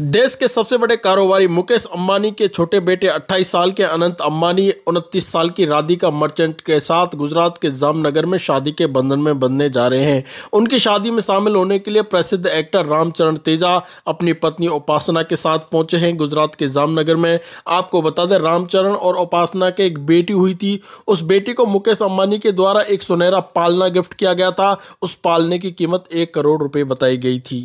देश के सबसे बड़े कारोबारी मुकेश अंबानी के छोटे बेटे 28 साल के अनंत अंबानी 29 साल की राधिका मर्चेंट के साथ गुजरात के जामनगर में शादी के बंधन में बंधने जा रहे हैं उनकी शादी में शामिल होने के लिए प्रसिद्ध एक्टर रामचरण तेजा अपनी पत्नी उपासना के साथ पहुंचे हैं गुजरात के जामनगर में आपको बता दें रामचरण और उपासना के एक बेटी हुई थी उस बेटी को मुकेश अम्बानी के द्वारा एक सुनहरा पालना गिफ्ट किया गया था उस पालने की कीमत एक करोड़ रुपये बताई गई थी